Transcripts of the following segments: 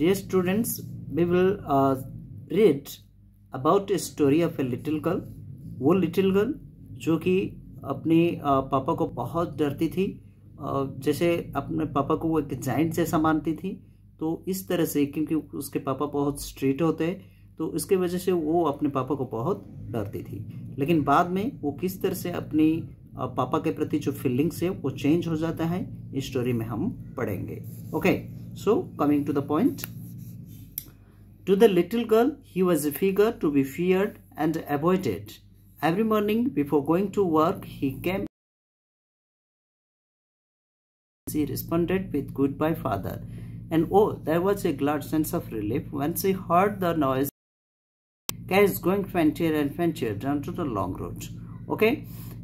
Dear students, we will uh, read about a story of a little girl. वो little girl जो कि अपने uh, पापा को बहुत डरती थी uh, जैसे अपने पापा को वो एक जाइंट जैसा मानती थी तो इस तरह से क्योंकि उसके पापा बहुत स्ट्रिक्ट होते हैं तो इसके वजह से वो अपने पापा को बहुत डरती थी लेकिन बाद में वो किस तरह से अपनी पापा के प्रति जो फीलिंग्स है वो चेंज हो जाता है इस स्टोरी में हम पढ़ेंगे okay so coming to the point to the little girl he was a figure to be feared and avoided every morning before going to work he came she responded with goodbye father and oh there was a glad sense of relief when she heard the noise guys going frontier and frontier down to the long road okay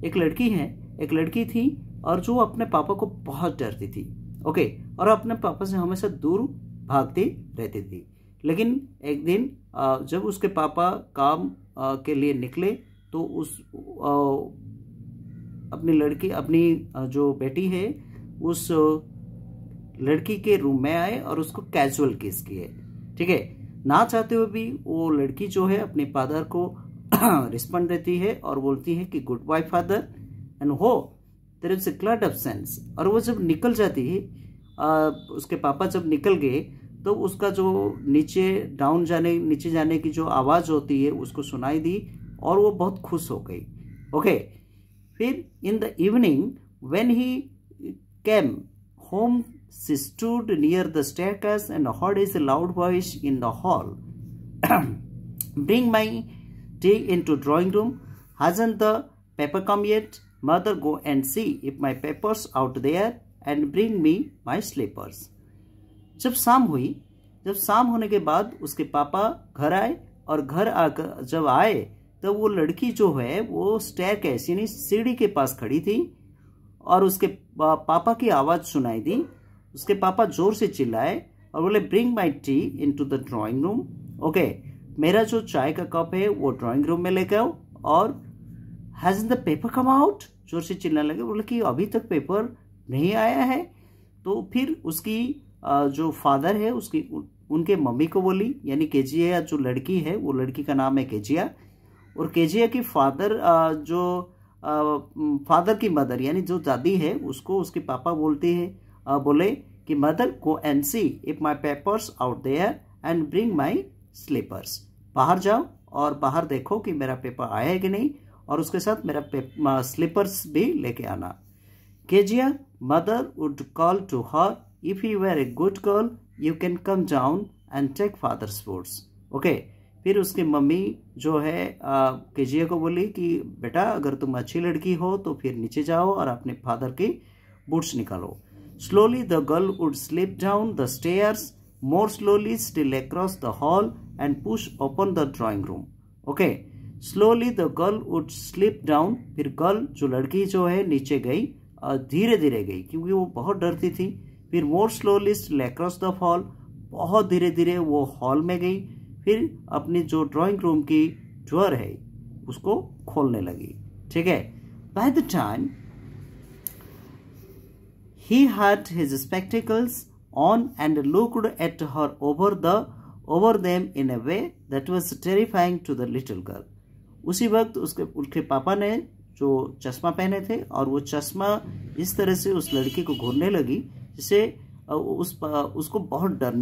एक लड़की है एक लड़की थी और जो अपने पापा को बहुत डरती थी ओके और अपने पापा से हमेशा दूर भागती रहती थी लेकिन एक दिन जब उसके पापा काम के लिए निकले तो उस अपनी लड़की अपनी जो बेटी है उस लड़की के रूम में आए और उसको कैजुअल केस किए ठीक है ना चाहते हुए भी वो लड़की जो है अपने फादर को रिस्पॉन्ड देती है और बोलती है कि गुड बाय फादर एंड हो देर इज ए क्लट सेंस और वो जब निकल जाती है आ, उसके पापा जब निकल गए तो उसका जो नीचे डाउन जाने नीचे जाने की जो आवाज़ होती है उसको सुनाई दी और वो बहुत खुश हो गई ओके फिर in the evening when he came home she stood near the stakes and and is a loud voice in the hall bring my dig into drawing room. Hasn't the paper come yet? Mother, go and see if my paper's out there and bring me my slippers. जब शाम हुई जब शाम होने के बाद उसके पापा घर आए और घर आकर जब आए तो वो लड़की जो है वो स्टेयर कैस यानी सीढ़ी के पास खड़ी थी और उसके पापा की आवाज़ सुनाई दी उसके पापा ज़ोर से चिल्लाए और बोले bring my tea into the drawing room okay मेरा जो चाय का कप है वो ड्राइंग रूम में लेके आओ और has the paper come out जोर से चिल्लाने लगे बोले कि अभी तक पेपर नहीं आया है तो फिर उसकी जो फादर है उसकी उनके मम्मी को बोली यानी केजिया जो लड़की है वो लड़की का नाम है केजिया और केजिया की फादर जो फादर की मदर यानी जो दादी है उसको उसके पापा बोलते हैं बोले कि मदर को and see if my papers out there and bring my slippers बाहर जाओ और बाहर देखो कि मेरा पेपर आया है कि नहीं और उसके साथ मेरा स्लीपर्स भी लेके आना Kezia mother would call to her if you were a good girl you can come down and take father's sports okay फिर उसकी मम्मी जो है केजिया को बोली कि बेटा अगर तुम अच्छी लड़की हो तो फिर नीचे जाओ और अपने फादर की बूट्स निकालो slowly the girl would slip down the stairs more slowly still across the hall and push open the drawing room okay slowly the girl would slip down फिर गर्ल जो लड़की जो है नीचे गई धीरे धीरे गई क्योंकि वो बहुत डरती थी फिर more slowly still across the hall बहुत धीरे धीरे वो हॉल में गई फिर अपनी जो ड्राइंग रूम की ड्रॉर है उसको खोलने लगी ठीक है by the time he had his spectacles on and looked at her over the over them in a way that was terrifying to the little girl. उसी वक्त उसके उनके पापा ने जो चश्मा पहने थे और वो चश्मा इस तरह से उस लड़की को घूरने लगी जिसे उस उसको बहुत डर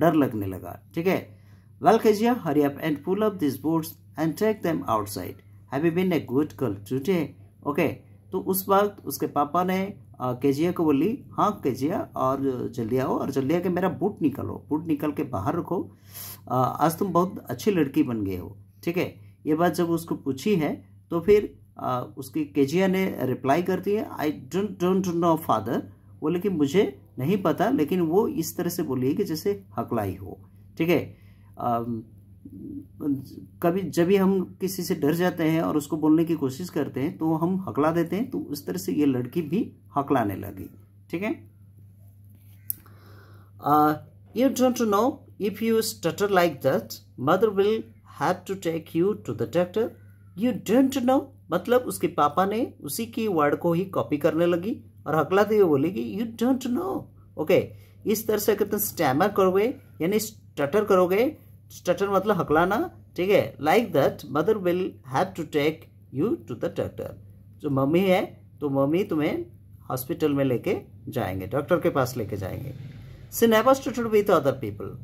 डर लगने लगा ठीक है well Kezia hurry up and pull up this boards and take them outside have you been a good girl today okay तो उस वक्त उसके पापा ने केजिया को बोली हाँ केजिया और जल्दी आओ और जल्दी आके मेरा बूट निकालो बूट निकल के बाहर रखो आज तुम बहुत अच्छी लड़की बन गए हो ठीक है ये बात जब उसको पूछी है तो फिर आ, उसकी केजिया ने रिप्लाई कर दी है I don't don't know father वो लेकिन मुझे नहीं पता लेकिन वो इस तरह से बोली है कि जैसे हकलाई हो ठीक है कभी जब भी हम किसी से डर जाते हैं और उसको बोलने की कोशिश करते हैं तो हम हकला देते हैं तो उस तरह से ये लड़की भी हकलाने लगी ठीक है you don't know if you stutter like that mother will have to take you to the doctor you don't know मतलब उसके पापा ने उसी की वर्ड को ही कॉपी करने लगी और हकलाते हुए कि यू डोंट नो ओके इस तरह से अगर तुम स्टैमर करोगे यानी स्टटर करोगे स्टटर मतलब हकलाना ठीक है like that mother will have to take you to the doctor जो मम्मी है तो मम्मी तुम्हें हॉस्पिटल में लेके जाएंगे डॉक्टर के पास लेके जाएंगे she never stuttered with other people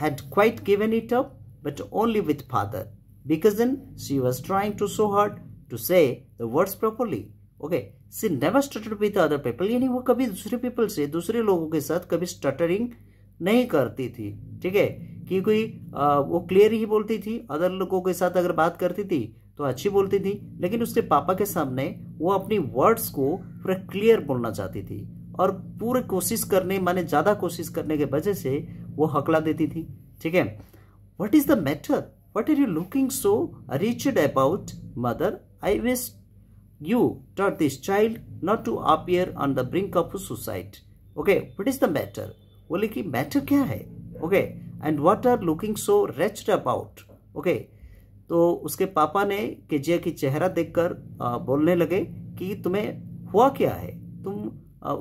had quite given it up but only with father because in she was trying to so hard to say the words properly. Okay, she never stuttered with other people. यानी वो कभी दूसरे people से दूसरे लोगों के साथ कभी स्टटरिंग नहीं करती थी ठीक है क्योंकि वो क्लियर ही बोलती थी अदर लोगों के साथ अगर बात करती थी तो अच्छी बोलती थी लेकिन उसके पापा के सामने वो अपनी वर्ड्स को पूरा क्लियर बोलना चाहती थी और पूरे कोशिश करने माने ज़्यादा कोशिश करने के वजह से वो हकला देती थी ठीक है what is the matter what are you looking so wretched about mother I wish you टर्ट this child not to appear on the brink of suicide okay what is the matter बोले कि मैटर क्या है okay okay, and what are looking so wretched about okay तो उसके पापा ने Kezia की चेहरा देखकर बोलने लगे कि तुम्हें हुआ क्या है तुम आ,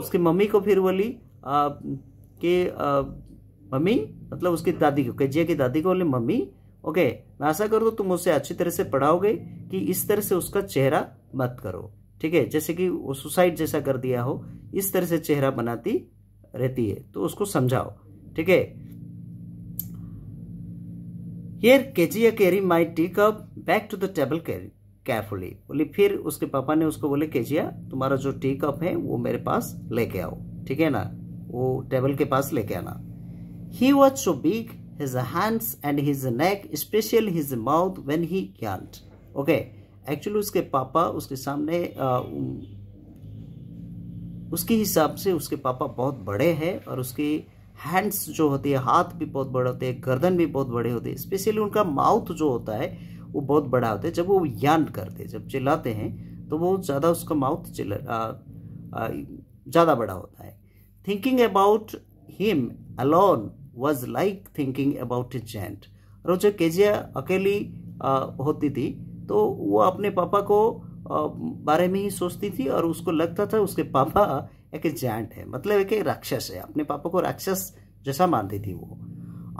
उसकी मम्मी को फिर बोली कि मम्मी मतलब उसकी दादी को केजिया की दादी को बोली मम्मी ओके मैं ऐसा करूँ तुम उसे अच्छी तरह से पढ़ाओगे कि इस तरह से उसका चेहरा मत करो ठीक है जैसे कि वो सुसाइड जैसा कर दिया हो इस तरह से चेहरा बनाती रहती है तो उसको समझाओ ठीक है Here carry carry tea cup back to the table carry carefully. बोले फिर उसके पापा ने उसको बोले केजिया हाँ, तुम्हारा जो टी कप है वो मेरे पास लेके आओ ठीक है ना वो टेबल के पास लेके आना he was so big his hands and his neck especially his mouth when he yawned okay actually उसके पापा उसके सामने आ, उसके हिसाब से उसके पापा बहुत बड़े हैं और उसकी हैंड्स जो होते हैं हाथ भी बहुत बड़े होते हैं गर्दन भी बहुत बड़े होते हैं स्पेशली उनका माउथ जो होता है वो बहुत बड़ा होता है जब वो यान करते हैं जब चिल्लाते हैं तो वो ज़्यादा उसका माउथ चिल ज़्यादा बड़ा होता है thinking about him alone was like thinking about a giant और जब केजिया अकेली आ, होती थी तो वो अपने पापा को आ, बारे में ही सोचती थी और उसको लगता था उसके पापा एक जैंट है मतलब एक राक्षस है अपने पापा को राक्षस जैसा मानती थी वो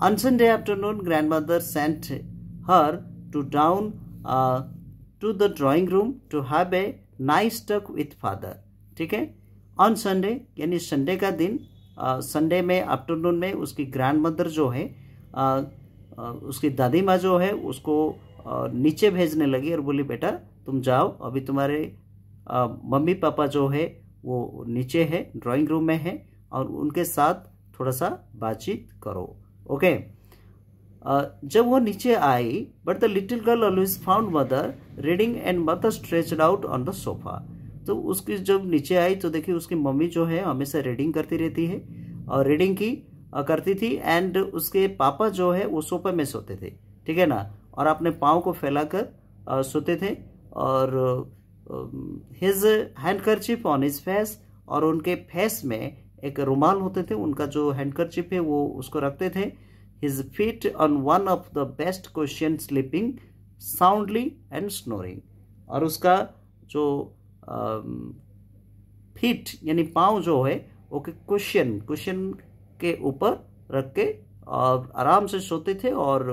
on Sunday afternoon grandmother sent her to down to the drawing room to have a nice talk with father ठीक है ऑन संडे यानी संडे का दिन संडे uh, में आफ्टरनून में उसकी ग्रैंड मदर जो है uh, uh, उसकी दादी माँ जो है उसको uh, नीचे भेजने लगी और बोली बेटा तुम जाओ अभी तुम्हारे uh, मम्मी पापा जो है वो नीचे है ड्राइंग रूम में है और उनके साथ थोड़ा सा बातचीत करो ओके जब वो नीचे आई but the little girl always found mother reading and mother stretch out on the sofa तो उसकी जब नीचे आई तो देखिए उसकी मम्मी जो है हमेशा रीडिंग करती रहती है और रीडिंग की करती थी एंड उसके पापा जो है वो सोफे में सोते थे ठीक है ना और अपने पाँव को फैलाकर सोते थे और his handkerchief on his face और उनके फेस में एक रुमाल होते थे उनका जो हैंडकरचिप है वो उसको रखते थे his feet on one of the best question sleeping soundly and snoring और उसका जो फिट यानी पाँव जो है वो के क्वेश्चन क्वेश्चन के ऊपर रख के और आराम से सोते थे और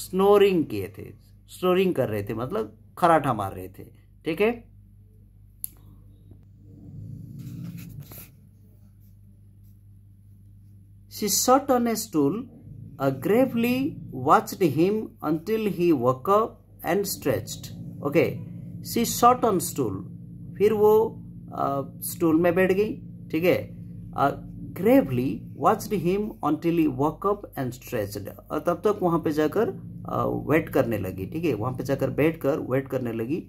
स्नोरिंग किए थे स्नोरिंग कर रहे थे मतलब खराठा मार रहे थे ठीक है She sat on a stool, uh, gravely watched him until he woke up and stretched. Okay, she sat on stool. फिर वो स्टूल uh, में बैठ गई ठीक है gravely watched him until woke woke up and stretched और तब तक वहाँ पे जाकर वेट करने लगी ठीक है वहाँ पे जाकर बैठ कर वेट करने लगी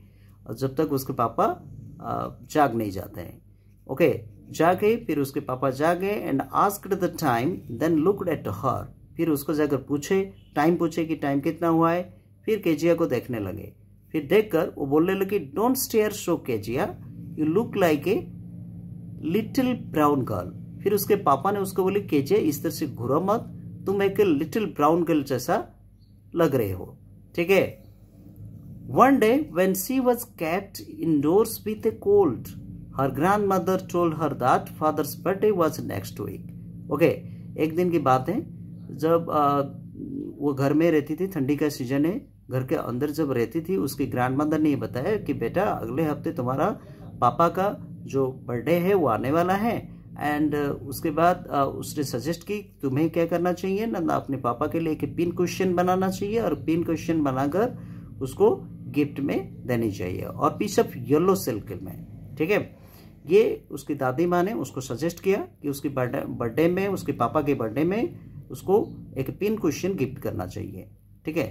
जब तक उसके पापा uh, जाग नहीं जाते हैं ओके okay, जागे फिर उसके पापा जागे and asked the time then looked at her फिर उसको जाकर पूछे टाइम पूछे कि टाइम कितना हुआ है फिर केजिया को देखने लगे फिर देखकर वो बोलने लगे don't stare so Kezia you look like a little brown girl फिर उसके पापा ने उसको बोले केजिया इस तरह से घुरो मत तुम एक लिटिल ब्राउन गर्ल जैसा लग रहे हो ठीक है one day when she was kept indoors with a cold grandmother told her that father's birthday was next week okay एक दिन की बात है जब आ, वो घर में रहती थी ठंडी का सीजन है घर के अंदर जब रहती थी उसकी ग्रैंड मदर ने बताया कि बेटा अगले हफ्ते तुम्हारा पापा का जो बर्थडे है वो आने वाला है एंड उसके बाद उसने सजेस्ट की तुम्हें क्या करना चाहिए ना अपने पापा के लिए एक पिन क्वेश्चन बनाना चाहिए और पिन क्वेश्चन बनाकर उसको गिफ्ट में देनी चाहिए और पीस ऑफ येलो सिल्क में ठीक है ये उसकी दादी माँ ने उसको सजेस्ट किया कि उसकी बर्थडे में उसके पापा के बर्थडे में उसको एक पिन क्वेश्चन गिफ्ट करना चाहिए ठीक है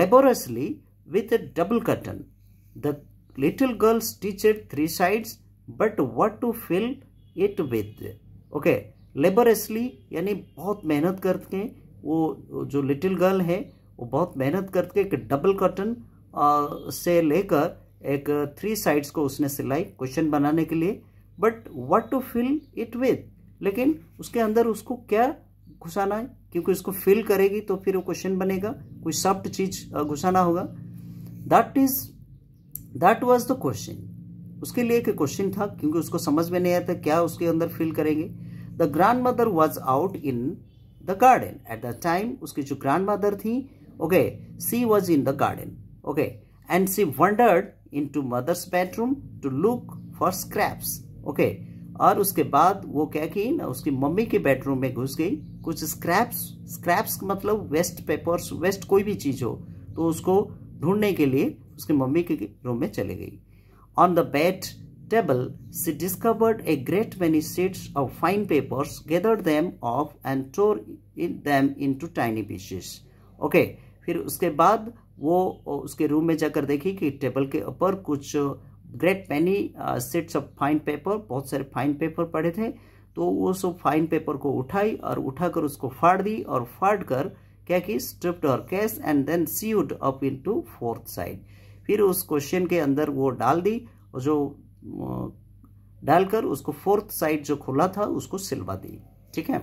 laboriously with a double curtain the little girl's teacher three sides but what to fill it with okay laboriously यानी बहुत मेहनत करके वो जो लिटिल गर्ल है वो बहुत मेहनत करके एक डबल कर्टन से लेकर एक थ्री साइड्स को उसने सिलाई क्वेश्चन बनाने के लिए but what to fill it with लेकिन उसके अंदर उसको क्या घुसाना है क्योंकि उसको फिल करेगी तो फिर वो क्वेश्चन बनेगा कोई सॉफ्ट चीज घुसाना होगा that is that was the question उसके लिए एक क्वेश्चन था क्योंकि उसको समझ में नहीं आता क्या उसके अंदर फिल करेंगे the grandmother was out in the garden at the time उसकी जो ग्रांड मदर थी okay she was in the garden okay and she wandered into mother's bedroom to look for scraps okay और उसके बाद वो क्या की ना उसकी मम्मी के बेडरूम में घुस गई कुछ स्क्रैप्स स्क्रैप्स मतलब वेस्ट पेपर्स वेस्ट कोई भी चीज़ हो तो उसको ढूंढने के लिए उसकी मम्मी के रूम में चले गई on the bed table discovered a great many sheets of fine papers gather them off and tore them दैम इन टू टाइनी pieces. ओके फिर उसके बाद वो उसके रूम में जाकर देखी कि टेबल के ऊपर कुछ great many sets of fine paper बहुत सारे फाइन पेपर पड़े थे तो वो सब फाइन पेपर को उठाई और उठाकर उसको फाड़ दी और फाड़ कर क्या कि स्ट्रिप्ट और case and then sewed up into fourth side फिर उस क्वेश्चन के अंदर वो डाल दी और जो डालकर उसको फोर्थ साइड जो खुला था उसको सिलवा दी ठीक है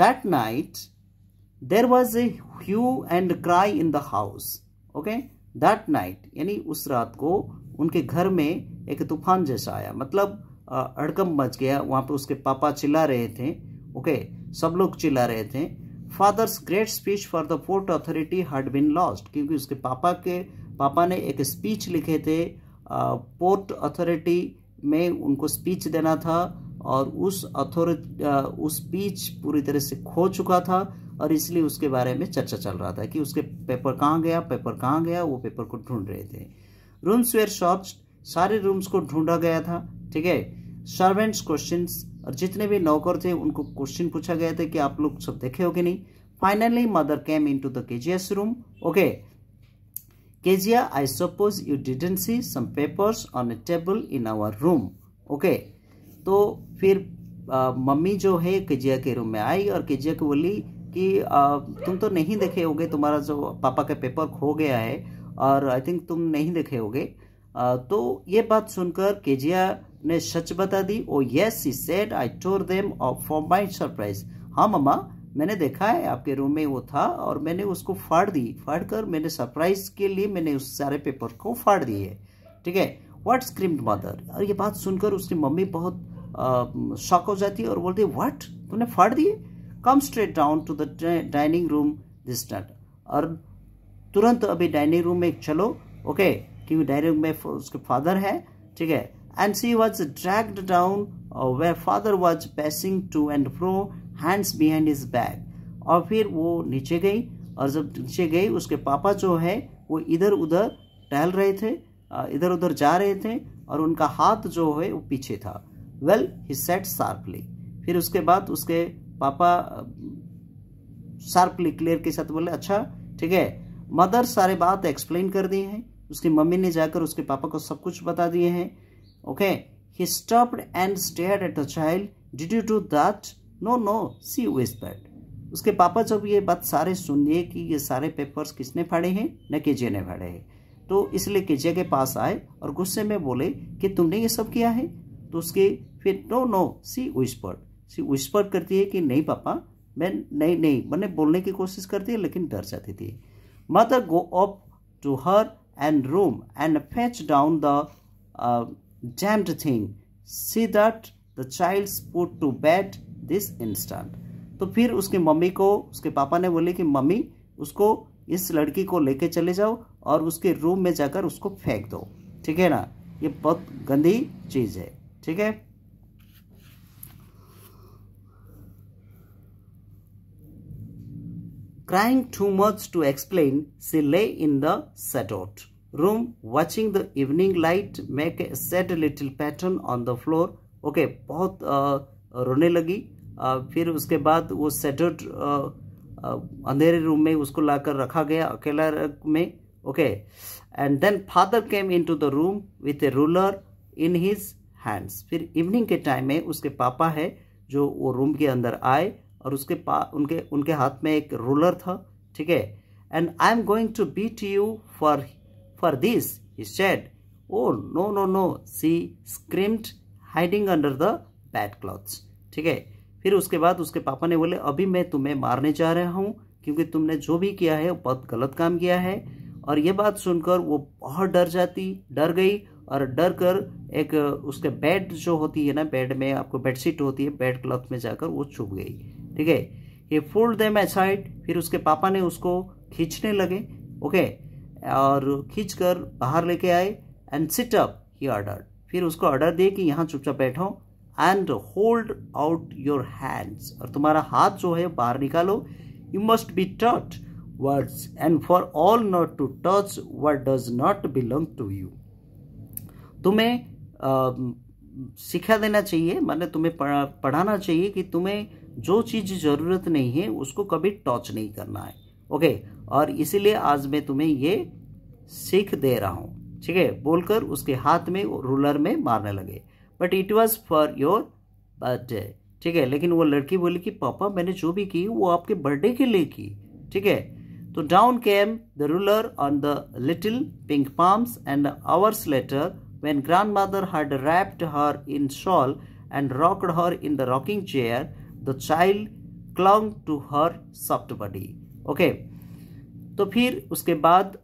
that night there was a hue and cry in the house okay that night यानी उस रात को उनके घर में एक तूफान जैसा आया मतलब अड़कम मच गया वहाँ पर उसके पापा चिल्ला रहे थे ओके सब लोग चिल्ला रहे थे father's great speech for the port authority had been lost क्योंकि उसके पापा के पापा ने एक स्पीच लिखे थे पोर्ट अथॉरिटी में उनको स्पीच देना था और उस अथॉरिटी उस स्पीच पूरी तरह से खो चुका था और इसलिए उसके बारे में चर्चा चल रहा था कि उसके पेपर कहाँ गया पेपर कहाँ गया वो पेपर को ढूंढ रहे थे रूम्स वेयर शॉप सारे रूम्स को ढूंढा गया था ठीक है सर्वेंट्स क्वेश्चन और जितने भी नौकर थे उनको क्वेश्चन पूछा गया था कि आप लोग सब देखे हो कि नहीं finally mother came into the Kezia's room okay Kezia I suppose you didn't see some papers on a table in our room okay तो फिर आ, मम्मी जो है केजिया के रूम में आई और केजिया को बोली कि आ, तुम तो नहीं देखे होगे तुम्हारा जो पापा का पेपर खो गया है और आई थिंक तुम नहीं देखे होगे तो ये बात सुनकर केजिया ने सच बता दी oh yes he said I tore them for my surprise हाँ मम्मा मैंने देखा है आपके रूम में वो था और मैंने उसको फाड़ दी फाड़ कर मैंने सरप्राइज के लिए मैंने उस सारे पेपर को फाड़ दिए ठीक है व्हाट स्क्रीम्ड मदर और ये बात सुनकर उसकी मम्मी बहुत शॉक हो जाती है और बोलती है व्हाट तुमने फाड़ दिए come straight down to the dining room this time और तुरंत अभी डाइनिंग रूम में चलो ओके क्योंकि डाइनिंग रूम में उसके फादर है ठीक है and she was dragged down where father was pacing to and fro hands behind his back और फिर वो नीचे गई और जब नीचे गई उसके पापा जो है वो इधर उधर टहल रहे थे uh, इधर उधर जा रहे थे और उनका हाथ जो है वो पीछे था वेल ही सेट शार्पली फिर उसके बाद उसके पापा शार्पली क्लियर के साथ बोले अच्छा ठीक है मदर सारे बात एक्सप्लेन कर दिए हैं उसकी मम्मी ने जाकर उसके पापा को सब कुछ बता दिए हैं okay he stop and stare at the child did you do that no no she वेज दैट उसके पापा जब ये बात सारे सुन लिए कि ये सारे पेपर्स किसने फाड़े हैं न केजे ने फाड़े हैं तो इसलिए केजे के पास आए और गुस्से में बोले कि तुमने ये सब किया है तो उसके फिर no no she whispered she whisper करती है कि नहीं पापा मैं नहीं नहीं मैंने बोलने की कोशिश करती है लेकिन डर जाती थी mother go up to her and room and fetch down the jammed thing see that the child put to bed this instant तो फिर उसकी मम्मी को उसके पापा ने बोले कि मम्मी उसको इस लड़की को लेके चले जाओ और उसके रूम में जाकर उसको फेंक दो ठीक है ना ये बहुत गंदी चीज़ है ठीक है Crying too much to explain, she lay in the sedot room watching the evening light make a sad little pattern on the floor. Okay okay, बहुत आ, uh, रोने लगी आ, uh, फिर उसके बाद वो सेटर्ड uh, अंधेरे रूम में उसको लाकर रखा गया अकेला में okay and then father came into the room with a ruler in his hands फिर इवनिंग के टाइम में उसके पापा है जो वो रूम के अंदर आए और उसके पा उनके उनके हाथ में एक रोलर था ठीक है and I am going to beat you for for this he said oh no no no she screamed hiding under the bed clothes ठीक है फिर उसके बाद उसके पापा ने बोले अभी मैं तुम्हें मारने जा रहा हूँ क्योंकि तुमने जो भी किया है वो बहुत गलत काम किया है और ये बात सुनकर वो बहुत डर जाती डर गई और डर कर एक उसके बेड जो होती है ना बेड में आपको बेडशीट होती है बेड क्लॉथ में जाकर वो छुप गई ठीक है ये फोल्ड मै साइड फिर उसके पापा ने उसको खींचने लगे ओके और खींच कर बाहर लेके आए and sit up he ordered फिर उसको ऑर्डर दिए कि यहाँ चुपचाप बैठो and hold out your hands और तुम्हारा हाथ जो है बाहर निकालो you must be touch words and for all not to touch what does not belong to you तुम्हें सिखा देना चाहिए मतलब तुम्हें पढ़ाना चाहिए कि तुम्हें जो चीज़ ज़रूरत नहीं है उसको कभी टॉच नहीं करना है ओके और इसीलिए आज मैं तुम्हें ये सीख दे रहा हूँ ठीक है बोलकर उसके हाथ में रूलर में मारने लगे but it was for your birthday ठीक है लेकिन वो लड़की बोली कि पापा मैंने जो भी की वो आपके बर्थडे के लिए की ठीक है तो down came the ruler on the little pink palms and hours later grandmother had wrapped her in shawl and rocked her in the rocking chair the child clung to her soft body okay तो फिर उसके बाद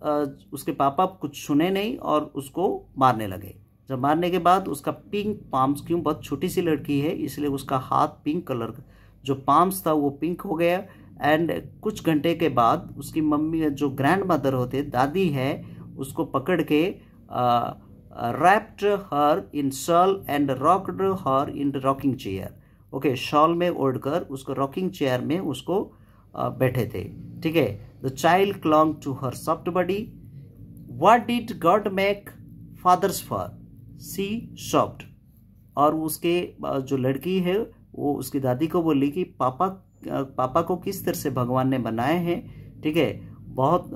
उसके पापा कुछ सुने नहीं और उसको मारने लगे जब मारने के बाद उसका पिंक पाम्स क्यों बहुत छोटी सी लड़की है इसलिए उसका हाथ पिंक कलर जो पाम्स था वो पिंक हो गया एंड कुछ घंटे के बाद उसकी मम्मी जो ग्रैंड मदर होते दादी है उसको पकड़ के wrapped her in shawl and rocked her in rocking chair okay shawl में ओढ़कर उसको रॉकिंग चेयर में उसको बैठे थे ठीक है the child clung to her soft body what did God make fathers for she soft और उसके जो लड़की है वो उसकी दादी को बोली कि पापा पापा को किस तरह से भगवान ने बनाए हैं ठीक है बहुत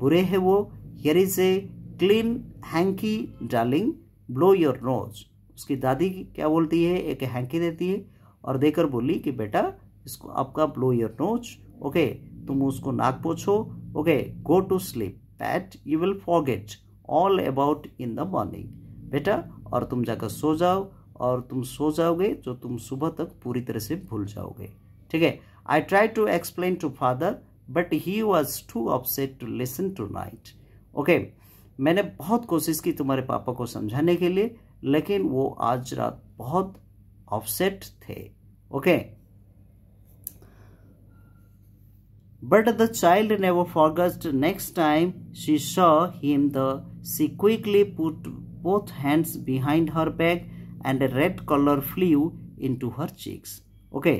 बुरे हैं वो here is a clean hankie darling blow your nose उसकी दादी क्या बोलती है एक हैंकी देती है और देकर बोली कि बेटा इसको आपका ब्लो योर नोच ओके तुम उसको नाक पोछो okay go to sleep that you will forget all about in the morning बेटा और तुम जाकर सो जाओ और तुम सो जाओगे जो तुम सुबह तक पूरी तरह से भूल जाओगे ठीक है I try to explain to father but he was too upset to listen tonight okay मैंने बहुत कोशिश की तुम्हारे पापा को समझाने के लिए लेकिन वो आज रात बहुत ऑफसेट थे ओके बट द चाइल्ड ने वो forgot next time she saw him the she quickly put both hands behind her back and red colour flew into her cheeks okay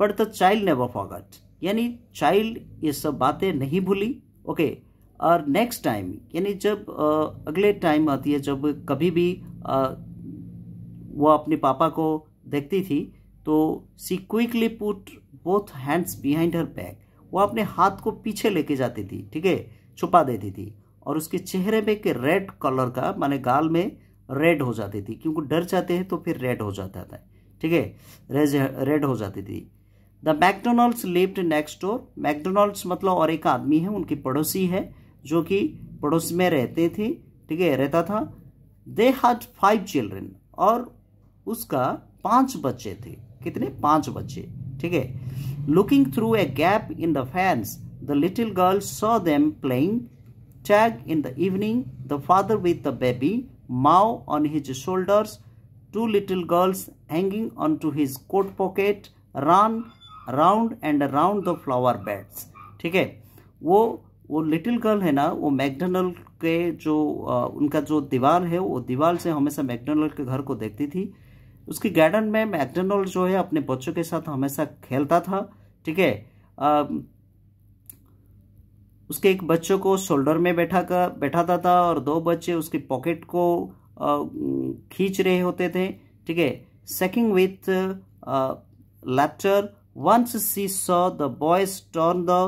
but the child ने वो फॉर्गस्ट यानी child ये सब बातें नहीं भूली ओके okay. और नेक्स्ट टाइम यानी जब uh, अगले टाइम आती है जब कभी भी uh, वो अपने पापा को देखती थी तो she quickly put both hands behind her back वो अपने हाथ को पीछे लेके जाती थी ठीक है छुपा देती थी और उसके चेहरे में एक रेड कलर का माने गाल में रेड हो जाती थी क्योंकि डर जाते हैं तो फिर रेड हो जाता था ठीक है रेज रेड हो जाती थी the McDonalds lived next door McDonalds मतलब और एक आदमी है उनकी पड़ोसी है जो कि पड़ोस में रहते थे ठीक है रहता था दे हैड फाइव चिल्ड्रेन और उसका पांच बच्चे थे कितने पांच बच्चे ठीक है looking through a gap in the fence the little girl saw them playing tag in the evening the father with the baby Mao on his shoulders two little girls hanging on to his coat pocket run round and round the flower beds ठीक है वो वो little girl है ना वो McDonald के जो आ, उनका जो दीवार है वो दीवार से हमेशा मैकडोनल्ड के घर को देखती थी उसके गार्डन में मैकडोनल्ड जो है अपने बच्चों के साथ हमेशा खेलता था ठीक है उसके एक बच्चों को शोल्डर में बैठा कर बैठाता था और दो बच्चे उसके पॉकेट को खींच रहे होते थे ठीक है shaking with laughter once she saw the boys turn the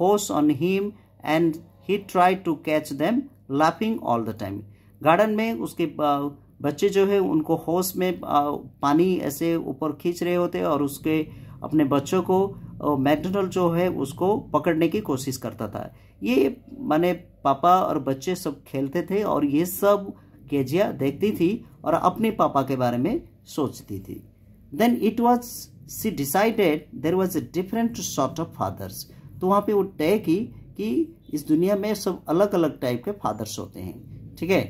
horse on him and he try to catch them laughing all the time garden में उसके बच्चे जो है उनको होश में पानी ऐसे ऊपर खींच रहे होते और उसके अपने बच्चों को मैकडोनल्ड जो है उसको पकड़ने की कोशिश करता था ये माने पापा और बच्चे सब खेलते थे और ये सब केजिया देखती थी और अपने पापा के बारे में सोचती थी then it was she decided there was a different sort of fathers तो वहाँ पे वो तय की कि इस दुनिया में सब अलग अलग टाइप के फादर्स होते हैं ठीक है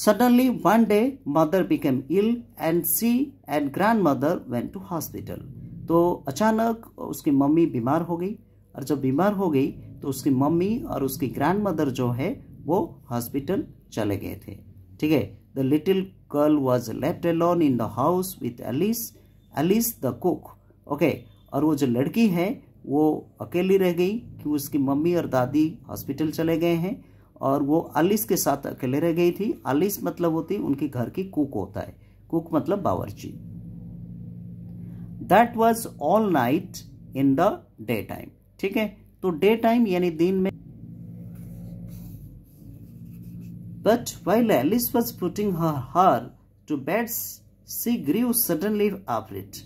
Suddenly one day mother became ill and she and grandmother went to hospital. तो अचानक उसकी मम्मी बीमार हो गई और जब बीमार हो गई तो उसकी मम्मी और उसकी ग्रैंड मदर जो है वो हॉस्पिटल चले गए थे ठीक है the little girl was left alone in the house with Alice Alice the cook okay और वो जो लड़की है वो अकेली रह गई कि उसकी मम्मी और दादी हॉस्पिटल चले गए हैं और वो अलिस के साथ अकेले रह गई थी अलिस मतलब होती उनके घर की कुक होता है कुक मतलब बावर्ची that was all night in the day time ठीक है तो डे टाइम यानी दिन में but while Alice was putting her her to bed she grew suddenly afraid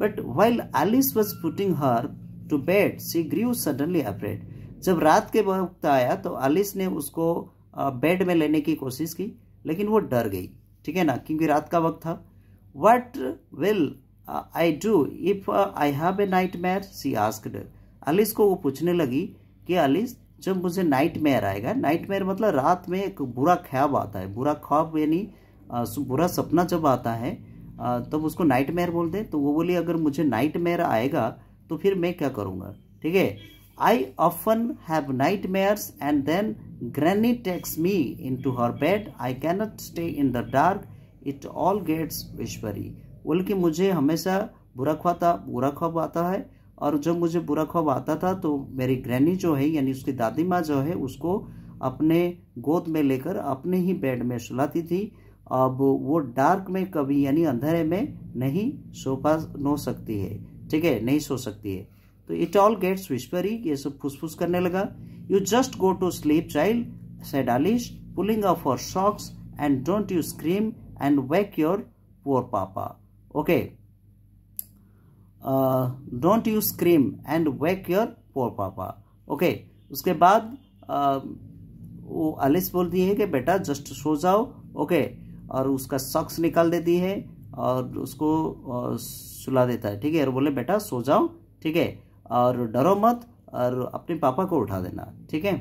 but while Alice was putting her to bed she grew suddenly आफ्टर जब रात के वक्त आया तो आलिस ने उसको बेड में लेने की कोशिश की लेकिन वो डर गई ठीक है ना क्योंकि रात का वक्त था what will I do if I have a nightmare she asked Alice को वो पूछने लगी कि अलिस जब मुझे नाइट मेयर आएगा नाइट मेयर मतलब रात में एक बुरा ख्वाब आता है बुरा ख्वाब यानी बुरा सपना जब आता है तब तो उसको नाइट मेयर बोल दे तो वो बोली अगर मुझे नाइट मेयर आएगा तो फिर मैं क्या करूँगा ठीक है I often have nightmares and then granny takes me into her bed. I cannot stay in the dark. It all gets whispery. बोल कि मुझे हमेशा बुरा ख्वाब था बुरा ख्वाब आता है और जब मुझे बुरा ख्वाब आता था तो मेरी ग्रैनी जो है यानी उसकी दादी माँ जो है उसको अपने गोद में लेकर अपने ही बेड में सुलाती थी अब वो डार्क में कभी यानी अंधेरे में नहीं सो पा नो सकती है ठीक है नहीं सो सकती है तो इट ऑल गेट्स विस्परी ये सब फुसफुस करने लगा you just go to sleep child said Alice pulling off for socks and don't you scream and wake your poor papa okay don't you scream and wake your poor papa okay उसके बाद uh, वो आलिस बोलती है कि बेटा just so जाओ okay और उसका सॉक्स निकाल देती है और उसको uh, सुला देता है ठीक है और बोले बेटा सो जाओ ठीक है और डरो मत और अपने पापा को उठा देना ठीक है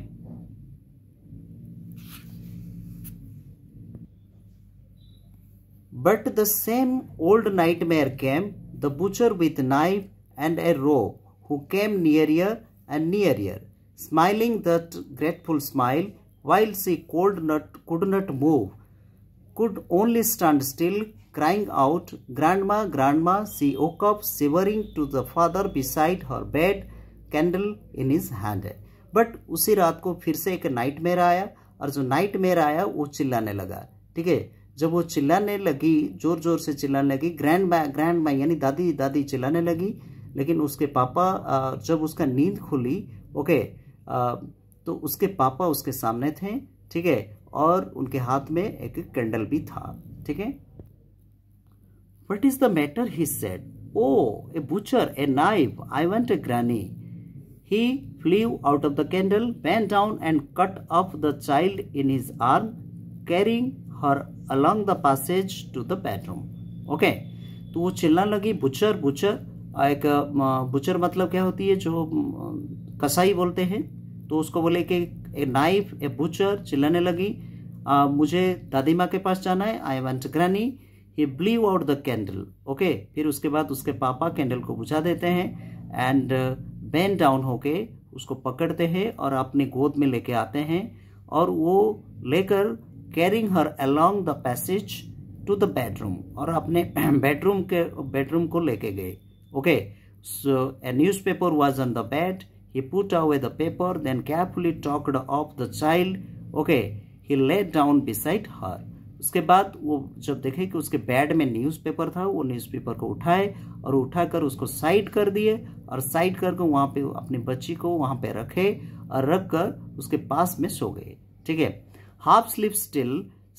but the same old nightmare came the butcher with knife and a rope who came nearer and nearer smiling that dreadful smile while she could not could not move could only stand still crying out, Grandma, Grandma, she woke up shivering to the father beside her bed, candle in his hand. But उसी रात को फिर से एक night मेर आया और जो नाइट मेयर आया वो चिल्लाने लगा ठीक है जब वो चिल्लाने लगी जोर जोर से चिल्लाने लगी ग्रैंड मा ग्रैंड मा यानी दादी दादी चिल्लाने लगी लेकिन उसके पापा जब उसका नींद खुली ओके तो उसके पापा उसके सामने थे ठीक है और उनके हाथ में एक कैंडल भी था ठीक है What is the matter? he said. Oh, a butcher, a knife. I want a granny. He flew out of the candle, bent down and cut off the child in his arm, carrying her along the passage to the bedroom. Okay, तो वो चिल्ला लगी butcher butcher एक butcher मतलब क्या होती है जो कसाई बोलते हैं तो उसको बोले कि ए नाइफ ए बुचर चिल्लाने लगी आ, मुझे दादी माँ के पास जाना है I want granny he blew out the candle okay फिर उसके बाद उसके पापा कैंडल को बुझा देते हैं एंड बैन डाउन होके उसको पकड़ते हैं और अपने गोद में लेके आते हैं और वो लेकर carrying her along the passage to the bedroom और अपने बेडरूम के बेडरूम को लेके गए okay so a newspaper was on the bed he put away the paper then carefully tucked off the child okay he lay down beside her उसके बाद वो जब देखे कि उसके बेड में न्यूज़पेपर था वो न्यूज़पेपर को उठाए और उठाकर उसको साइड कर दिए और साइड करके वहाँ पे अपनी बच्ची को वहाँ पे रखे और रख कर उसके पास में सो गए ठीक है half sleep still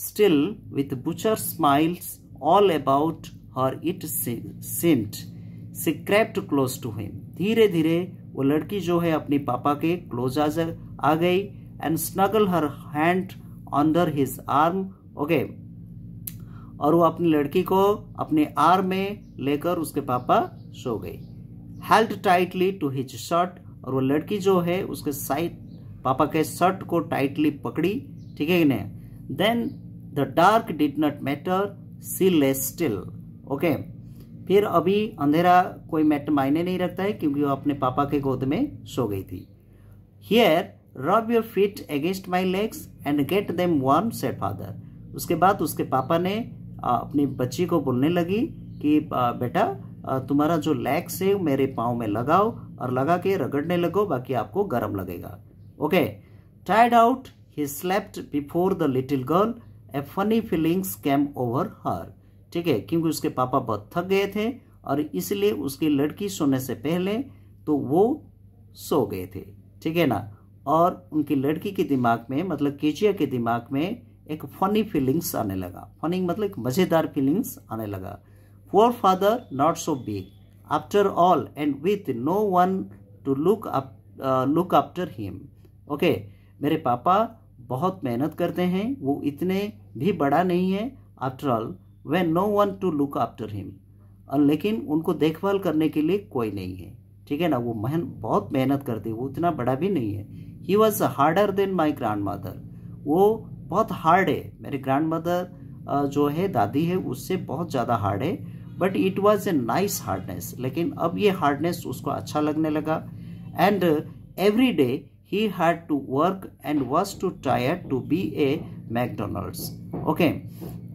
still with butcher smiles all about her it seemed she close to him धीरे धीरे वो लड़की जो है अपने पापा के क्लोज आ गई and snuggle her hand under his arm okay और वो अपनी लड़की को अपने आर में लेकर उसके पापा सो गए held tightly to his shirt और वो लड़की जो है उसके साइड पापा के शर्ट को टाइटली पकड़ी ठीक है कि नहीं then the dark did not matter she lay still okay फिर अभी अंधेरा कोई मैटर मायने नहीं रखता है क्योंकि वो अपने पापा के गोद में सो गई थी here rub your feet against my legs and get them warm said father उसके बाद उसके पापा ने अपनी बच्ची को बोलने लगी कि बेटा तुम्हारा जो लैक्स है मेरे पाँव में लगाओ और लगा के रगड़ने लगो बाकी आपको गर्म लगेगा ओके टाइड out he slept before the little girl a funny feelings came over her ठीक है क्योंकि उसके पापा बहुत थक गए थे और इसलिए उसकी लड़की सोने से पहले तो वो सो गए थे ठीक है ना और उनकी लड़की के दिमाग में मतलब केचिया के दिमाग में एक फनी फीलिंग्स आने लगा फनी मतलब एक मज़ेदार फीलिंग्स आने लगा poor father not so big after all and with no one to look up look after him okay मेरे पापा बहुत मेहनत करते हैं वो इतने भी बड़ा नहीं है after all way no one to look after him और लेकिन उनको देखभाल करने के लिए कोई नहीं है ठीक है ना वो महन बहुत मेहनत करते वो इतना बड़ा भी नहीं है he was harder than my grandmother वो बहुत हार्ड है मेरे ग्रैंड मदर जो है दादी है उससे बहुत ज़्यादा हार्ड है but it was a nice hardness लेकिन अब ये हार्डनेस उसको अच्छा लगने लगा and every day he had to work and was too tired to be a McDonalds okay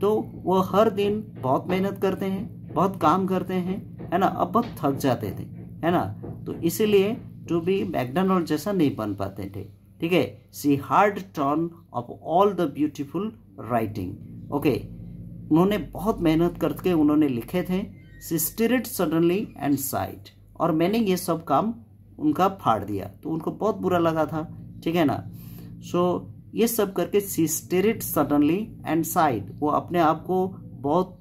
तो वो हर दिन बहुत मेहनत करते हैं बहुत काम करते हैं है ना अब बहुत थक जाते थे है ना तो इसीलिए टू बी मैकडोनल्ड जैसा नहीं बन पाते थे ठीक है she had turn off all the beautiful writing okay उन्होंने बहुत मेहनत करके उन्होंने लिखे थे she stirred suddenly and sighed और मैंने ये सब काम उनका फाड़ दिया तो उनको बहुत बुरा लगा था ठीक है ना सो so, ये सब करके she stirred suddenly and sighed वो अपने आप को बहुत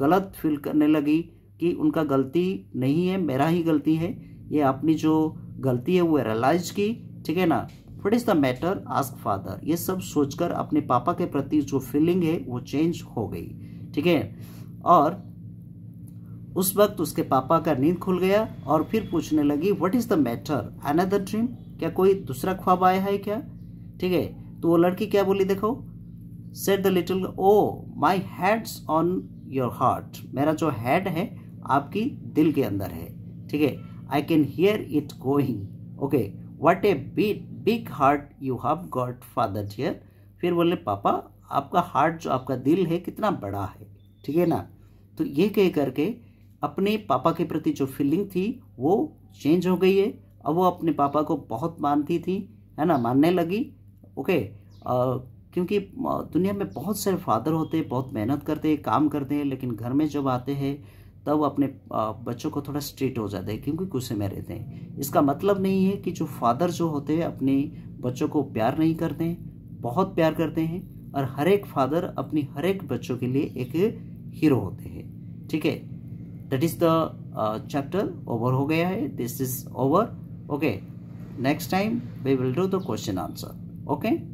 गलत फील करने लगी कि उनका गलती नहीं है मेरा ही गलती है ये अपनी जो गलती है वो रियलाइज की ठीक है ना what is the matter ask father ये सब सोचकर अपने पापा के प्रति जो फीलिंग है वो चेंज हो गई ठीक है और उस वक्त उसके पापा का नींद खुल गया और फिर पूछने लगी what is the matter another dream क्या कोई दूसरा ख्वाब आया है क्या ठीक है तो वो लड़की क्या बोली देखो said the little oh my head's on your heart मेरा जो हैड है आपकी दिल के अंदर है ठीक है I can hear it going okay what a beat big heart you have got father dear फिर बोले पापा आपका हार्ट जो आपका दिल है कितना बड़ा है ठीक है ना तो ये कह करके अपने पापा के प्रति जो फीलिंग थी वो चेंज हो गई है अब वो अपने पापा को बहुत मानती थी है ना मानने लगी ओके आ, क्योंकि दुनिया में बहुत सारे फादर होते हैं बहुत मेहनत करते हैं काम करते हैं लेकिन घर में जब आते हैं तब वो अपने बच्चों को थोड़ा स्ट्रेट हो जाते हैं क्योंकि गुस्से में रहते हैं इसका मतलब नहीं है कि जो फादर जो होते हैं अपने बच्चों को प्यार नहीं करते हैं बहुत प्यार करते हैं और हर एक फादर अपनी हर एक बच्चों के लिए एक हीरो होते हैं ठीक है that is the chapter over हो गया है this is over okay next time we will do the question answer okay